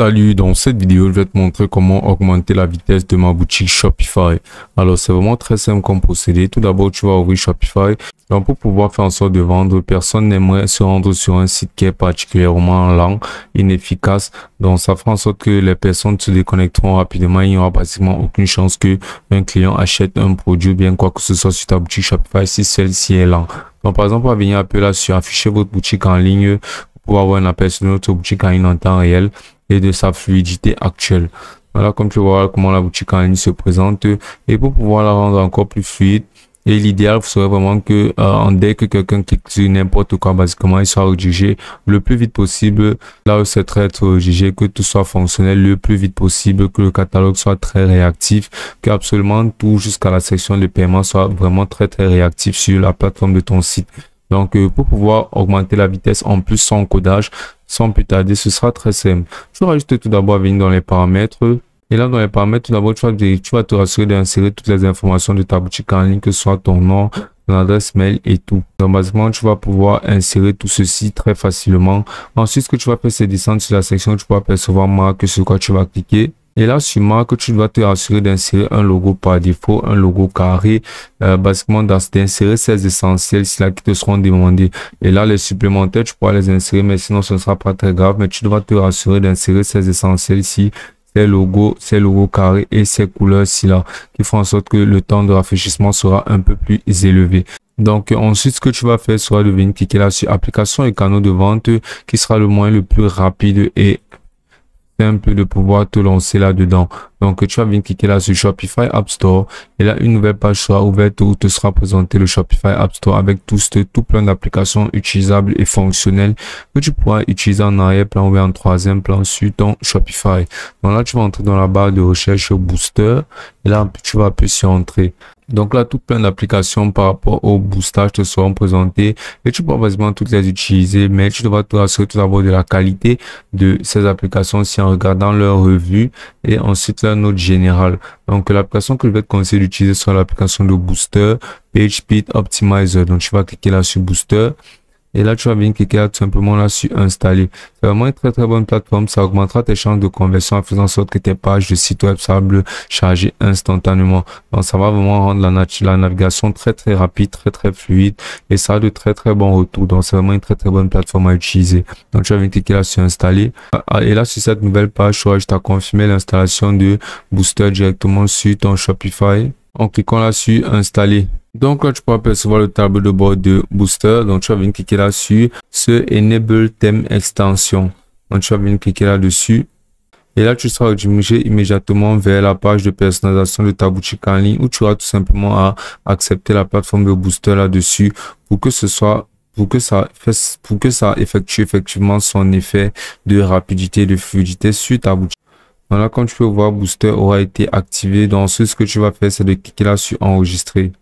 Salut, dans cette vidéo, je vais te montrer comment augmenter la vitesse de ma boutique Shopify. Alors, c'est vraiment très simple comme procédé. Tout d'abord, tu vas ouvrir Shopify. Donc, pour pouvoir faire en sorte de vendre, personne n'aimerait se rendre sur un site qui est particulièrement lent, inefficace. Donc, ça fera en sorte que les personnes se déconnecteront rapidement. Il n'y aura pratiquement aucune chance que un client achète un produit ou bien quoi que ce soit sur ta boutique Shopify si celle-ci est lente. Donc, par exemple, on va venir appeler là sur afficher votre boutique en ligne pour avoir un aperçu de notre boutique en temps réel et de sa fluidité actuelle. Voilà comme tu vois comment la boutique en ligne se présente et pour pouvoir la rendre encore plus fluide, et l'idéal serait vraiment que euh, dès que quelqu'un clique sur n'importe quoi, basiquement, il soit redirigé le plus vite possible. Là où c'est très, que tout soit fonctionnel le plus vite possible, que le catalogue soit très réactif, que absolument tout jusqu'à la section de paiement soit vraiment très, très réactif sur la plateforme de ton site. Donc, euh, pour pouvoir augmenter la vitesse en plus sans codage, sans plus tarder, ce sera très simple. Tu vas juste tout d'abord venir dans les paramètres. Et là, dans les paramètres, tout d'abord, tu, vas te rassurer d'insérer toutes les informations de ta boutique en ligne, que ce soit ton nom, ton adresse mail et tout. Donc, basiquement, tu vas pouvoir insérer tout ceci très facilement. Ensuite, ce que tu vas faire, c'est descendre sur la section, tu pourras percevoir marque sur quoi tu vas cliquer. Et là, tu que tu dois te rassurer d'insérer un logo par défaut, un logo carré, euh, basiquement d'insérer ces essentiels, là qui te seront demandés. Et là, les supplémentaires, tu pourras les insérer, mais sinon, ce ne sera pas très grave. Mais tu dois te rassurer d'insérer ces essentiels ici ces logos, ces logos carrés et ces couleurs-ci là qui font en sorte que le temps de rafraîchissement sera un peu plus élevé. Donc euh, ensuite, ce que tu vas faire sera de venir cliquer là sur application et canaux de vente euh, qui sera le moyen le plus rapide et peu de pouvoir te lancer là-dedans. Donc, tu vas venir cliquer là sur Shopify App Store. Et là, une nouvelle page sera ouverte où te sera présenté le Shopify App Store avec tout, ce, tout plein d'applications utilisables et fonctionnelles que tu pourras utiliser en arrière-plan ou en troisième plan sur ton Shopify. Donc là, tu vas entrer dans la barre de recherche Booster. Et là, tu vas appuyer sur Entrée. Donc là, tout plein d'applications par rapport au boostage te seront présentées et tu pourras basiquement toutes les utiliser, mais tu devras te rassurer tout d'abord de la qualité de ces applications si en regardant leur revue et ensuite leur note générale. Donc l'application que je vais te conseiller d'utiliser sera l'application de Booster, PageSpeed Optimizer. Donc tu vas cliquer là sur Booster. Et là, tu vas venir cliquer tout simplement là sur installer. C'est vraiment une très très bonne plateforme. Ça augmentera tes chances de conversion en faisant sorte que tes pages de site web soient chargées instantanément. Donc, ça va vraiment rendre la, la navigation très très rapide, très très fluide. Et ça a de très très bons retours. Donc, c'est vraiment une très très bonne plateforme à utiliser. Donc, tu vas venir cliquer là sur installer. Ah, et là, sur cette nouvelle page, tu vas juste confirmer l'installation de Booster directement sur ton Shopify en cliquant là sur installer. Donc là, tu pourras percevoir le tableau de bord de Booster. Donc tu vas venir cliquer là sur ce Enable Theme Extension. Donc tu vas venir cliquer là-dessus. Et là, tu seras dirigé immédiatement vers la page de personnalisation de ta boutique en ligne où tu auras tout simplement à accepter la plateforme de Booster là-dessus pour que ce soit pour que ça pour que ça effectue effectivement son effet de rapidité de fluidité sur ta boutique. là, comme tu peux voir, Booster aura été activé. Donc, ce, ce que tu vas faire, c'est de cliquer là sur enregistrer.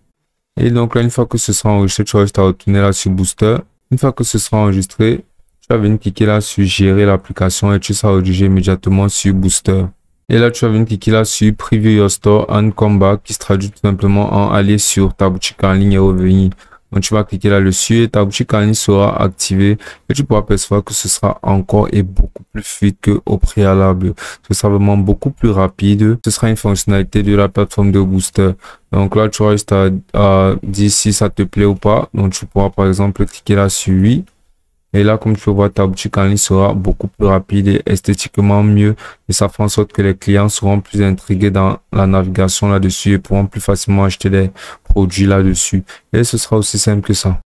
Et donc là, une fois que ce sera enregistré, tu vas juste retourner là sur Booster. Une fois que ce sera enregistré, tu vas venir cliquer là sur Gérer l'application et tu seras rédigé immédiatement sur Booster. Et là, tu vas venir cliquer là sur Preview Your Store and Come qui se traduit tout simplement en aller sur ta boutique en ligne et revenir. Donc tu vas cliquer là-dessus et ta boutique en ligne sera activée et tu pourras percevoir que ce sera encore et beaucoup plus que qu'au préalable. Ce sera vraiment beaucoup plus rapide. Ce sera une fonctionnalité de la plateforme de Booster. Donc là, tu vas juste à, dire si ça te plaît ou pas. Donc tu pourras par exemple cliquer là sur oui et là, comme tu peux voir, ta boutique en ligne sera beaucoup plus rapide et esthétiquement mieux. Et ça fait en sorte que les clients seront plus intrigués dans la navigation là-dessus et pourront plus facilement acheter des produit là-dessus. Et ce sera aussi simple que ça.